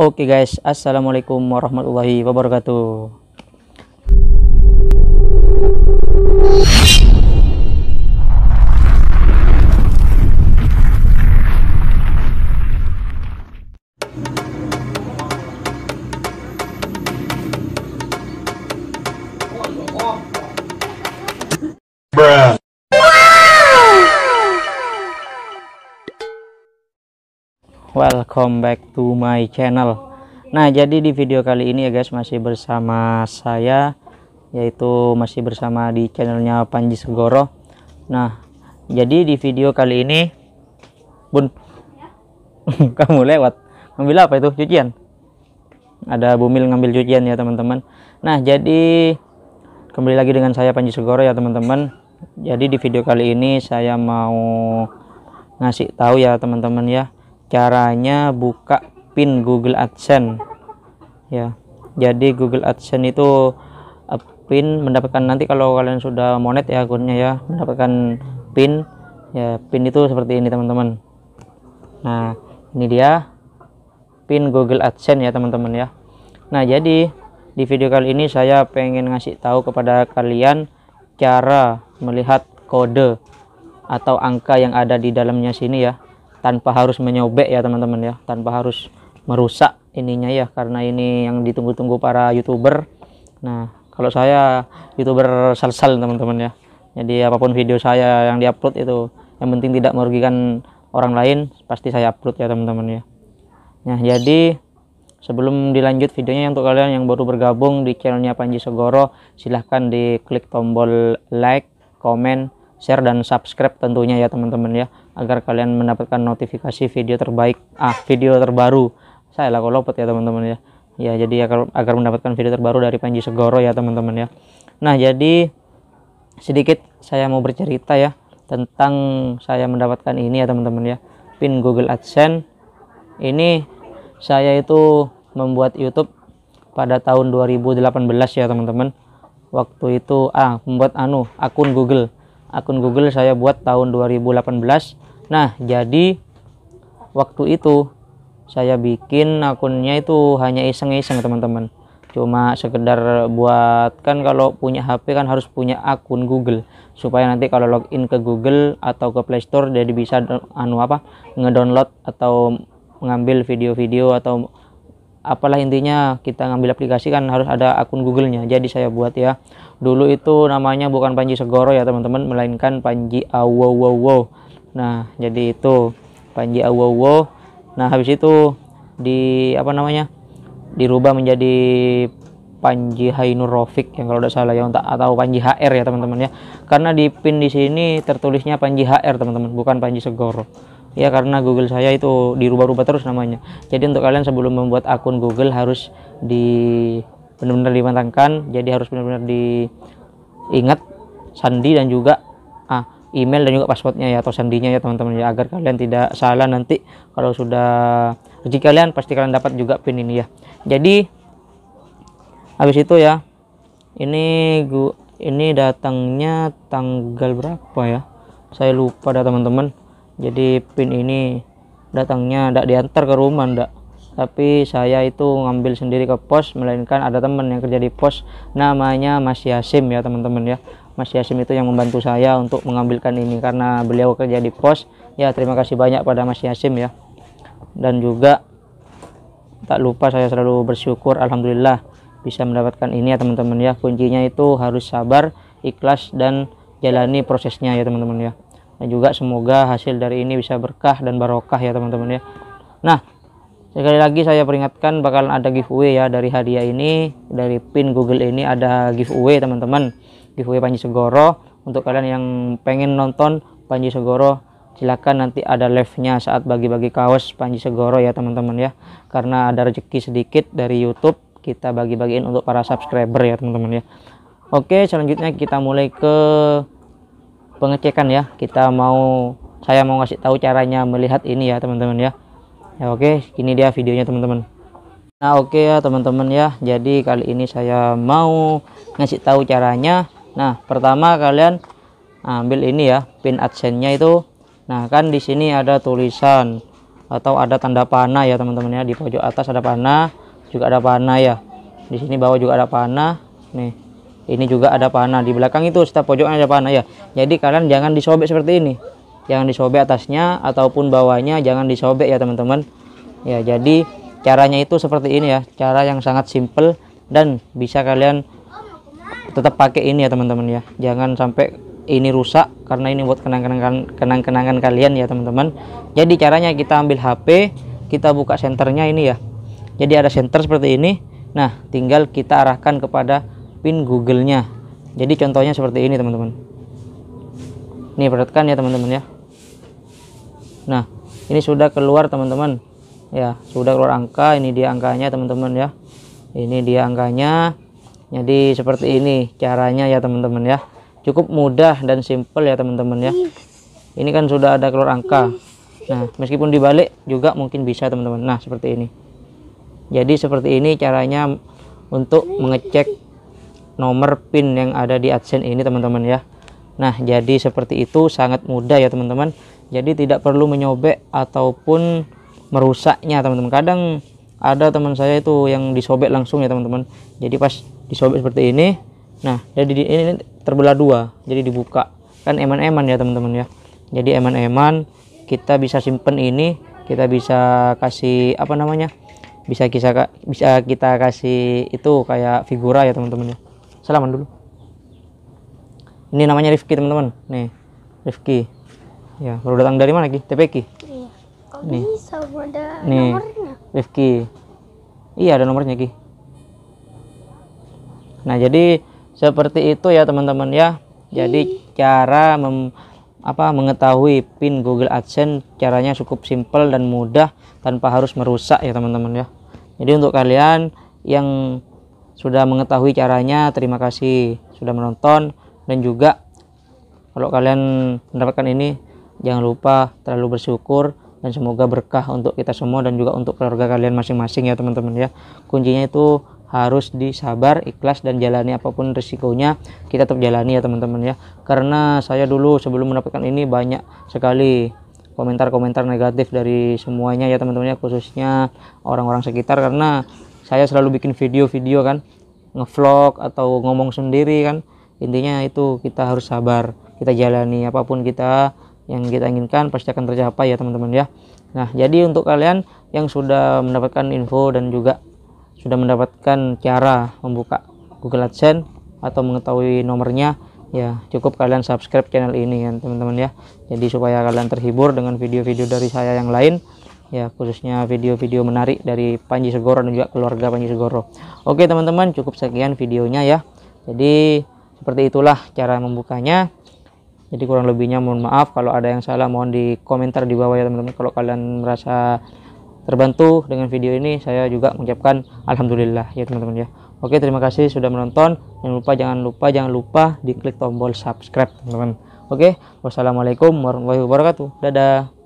Oke okay guys, assalamualaikum warahmatullahi wabarakatuh. welcome back to my channel nah jadi di video kali ini ya guys masih bersama saya yaitu masih bersama di channelnya Panji Segoro nah jadi di video kali ini bun ya. kamu lewat ngambil apa itu cucian ada bumil ngambil cucian ya teman-teman nah jadi kembali lagi dengan saya Panji Segoro ya teman-teman jadi di video kali ini saya mau ngasih tahu ya teman-teman ya caranya buka pin Google AdSense ya jadi Google AdSense itu eh, pin mendapatkan nanti kalau kalian sudah monet ya akunnya ya mendapatkan pin ya pin itu seperti ini teman-teman nah ini dia pin Google AdSense ya teman-teman ya nah jadi di video kali ini saya pengen ngasih tahu kepada kalian cara melihat kode atau angka yang ada di dalamnya sini ya tanpa harus menyobek ya teman-teman ya tanpa harus merusak ininya ya karena ini yang ditunggu-tunggu para youtuber nah kalau saya youtuber salsal teman-teman ya jadi apapun video saya yang diupload itu yang penting tidak merugikan orang lain pasti saya upload ya teman-teman ya nah jadi sebelum dilanjut videonya untuk kalian yang baru bergabung di channelnya Panji Segoro silahkan di klik tombol like comment, share dan subscribe tentunya ya teman-teman ya agar kalian mendapatkan notifikasi video terbaik ah video terbaru saya laku lopet ya teman-teman ya ya jadi agar, agar mendapatkan video terbaru dari Panji Segoro ya teman-teman ya nah jadi sedikit saya mau bercerita ya tentang saya mendapatkan ini ya teman-teman ya pin Google AdSense ini saya itu membuat YouTube pada tahun 2018 ya teman-teman waktu itu ah membuat anu akun Google akun Google saya buat tahun 2018 Nah, jadi waktu itu saya bikin akunnya itu hanya iseng-iseng teman-teman. Cuma sekedar buat kan kalau punya HP kan harus punya akun Google supaya nanti kalau login ke Google atau ke Play Store jadi bisa anu apa ngedownload atau mengambil video-video atau apalah intinya kita ngambil aplikasi kan harus ada akun Google-nya. Jadi saya buat ya. Dulu itu namanya bukan Panji Segoro ya teman-teman, melainkan Panji Awowowo nah jadi itu Panji Awowo nah habis itu di apa namanya dirubah menjadi Panji Hainur Rofik yang kalau tidak salah ya atau Panji HR ya teman-teman ya karena di pin di sini tertulisnya Panji HR teman-teman bukan Panji Segoro ya karena Google saya itu dirubah-rubah terus namanya jadi untuk kalian sebelum membuat akun Google harus di benar-benar dimantangkan jadi harus benar-benar diingat sandi dan juga ah email dan juga passwordnya ya atau sandinya ya teman-teman ya agar kalian tidak salah nanti kalau sudah rezeki kalian pasti kalian dapat juga pin ini ya jadi habis itu ya ini gua ini datangnya tanggal berapa ya saya lupa dah teman-teman jadi pin ini datangnya tidak diantar ke rumah ndak tapi saya itu ngambil sendiri ke pos melainkan ada teman yang kerja di pos namanya Mas Yasim ya teman-teman ya Mas Yasim itu yang membantu saya untuk mengambilkan ini karena beliau kerja di pos ya terima kasih banyak pada Mas Yasim ya dan juga tak lupa saya selalu bersyukur Alhamdulillah bisa mendapatkan ini ya teman-teman ya kuncinya itu harus sabar ikhlas dan jalani prosesnya ya teman-teman ya dan juga semoga hasil dari ini bisa berkah dan barokah ya teman-teman ya nah sekali lagi saya peringatkan bakalan ada giveaway ya dari hadiah ini dari pin Google ini ada giveaway teman-teman giveaway Panji Segoro untuk kalian yang pengen nonton Panji Segoro silahkan nanti ada live-nya saat bagi-bagi kaos Panji Segoro ya teman-teman ya karena ada rezeki sedikit dari YouTube kita bagi-bagiin untuk para subscriber ya teman-teman ya Oke selanjutnya kita mulai ke pengecekan ya kita mau saya mau ngasih tahu caranya melihat ini ya teman-teman ya ya oke ini dia videonya teman-teman Nah oke ya teman-teman ya jadi kali ini saya mau ngasih tahu caranya Nah, pertama kalian ah, ambil ini ya, pin adsense-nya itu. Nah, kan di sini ada tulisan atau ada tanda panah ya, teman-teman ya. Di pojok atas ada panah, juga ada panah ya. Di sini bawah juga ada panah. Nih. Ini juga ada panah di belakang itu setiap pojoknya ada panah ya. Jadi kalian jangan disobek seperti ini. Jangan disobek atasnya ataupun bawahnya jangan disobek ya, teman-teman. Ya, jadi caranya itu seperti ini ya. Cara yang sangat simple dan bisa kalian tetap pakai ini ya teman-teman ya jangan sampai ini rusak karena ini buat kenang-kenangan kenang-kenangan kalian ya teman-teman jadi caranya kita ambil HP kita buka senternya ini ya jadi ada senter seperti ini nah tinggal kita arahkan kepada pin Google nya jadi contohnya seperti ini teman-teman ini perhatikan ya teman-teman ya nah ini sudah keluar teman-teman ya sudah keluar angka ini dia angkanya teman-teman ya ini dia angkanya jadi seperti ini caranya ya teman-teman ya cukup mudah dan simple ya teman-teman ya ini kan sudah ada keluar angka nah meskipun dibalik juga mungkin bisa teman-teman nah seperti ini jadi seperti ini caranya untuk mengecek nomor pin yang ada di adsense ini teman-teman ya nah jadi seperti itu sangat mudah ya teman-teman jadi tidak perlu menyobek ataupun merusaknya teman-teman kadang ada teman saya itu yang disobek langsung ya teman-teman jadi pas disobek seperti ini nah jadi ini, ini terbelah dua jadi dibuka kan eman-eman ya teman-teman ya jadi eman-eman kita bisa simpen ini kita bisa kasih apa namanya bisa bisa bisa kita kasih itu kayak figura ya teman-teman ya salaman dulu ini namanya Rifki teman-teman nih Rifki ya baru datang dari mana Ki TPK iya. nih. ada Rifki iya ada nomornya Ki Nah, jadi seperti itu ya teman-teman ya. Jadi iya. cara mem, apa mengetahui pin Google AdSense caranya cukup simpel dan mudah tanpa harus merusak ya teman-teman ya. Jadi untuk kalian yang sudah mengetahui caranya, terima kasih sudah menonton dan juga kalau kalian mendapatkan ini jangan lupa terlalu bersyukur dan semoga berkah untuk kita semua dan juga untuk keluarga kalian masing-masing ya teman-teman ya. Kuncinya itu harus disabar, ikhlas dan jalani apapun risikonya. Kita tetap jalani ya teman-teman ya. Karena saya dulu sebelum mendapatkan ini banyak sekali komentar-komentar negatif dari semuanya ya teman-teman ya khususnya orang-orang sekitar karena saya selalu bikin video-video kan ngevlog atau ngomong sendiri kan intinya itu kita harus sabar kita jalani apapun kita yang kita inginkan pasti akan tercapai ya teman-teman ya nah jadi untuk kalian yang sudah mendapatkan info dan juga sudah mendapatkan cara membuka Google AdSense atau mengetahui nomornya ya cukup kalian subscribe channel ini ya teman-teman ya jadi supaya kalian terhibur dengan video-video dari saya yang lain ya khususnya video-video menarik dari Panji Segoro dan juga keluarga Panji Segoro oke teman-teman cukup sekian videonya ya jadi seperti itulah cara membukanya jadi kurang lebihnya mohon maaf kalau ada yang salah mohon di komentar di bawah ya teman-teman kalau kalian merasa terbantu dengan video ini saya juga mengucapkan alhamdulillah ya teman-teman ya oke terima kasih sudah menonton jangan lupa jangan lupa jangan lupa diklik tombol subscribe teman-teman oke wassalamualaikum warahmatullahi wabarakatuh dadah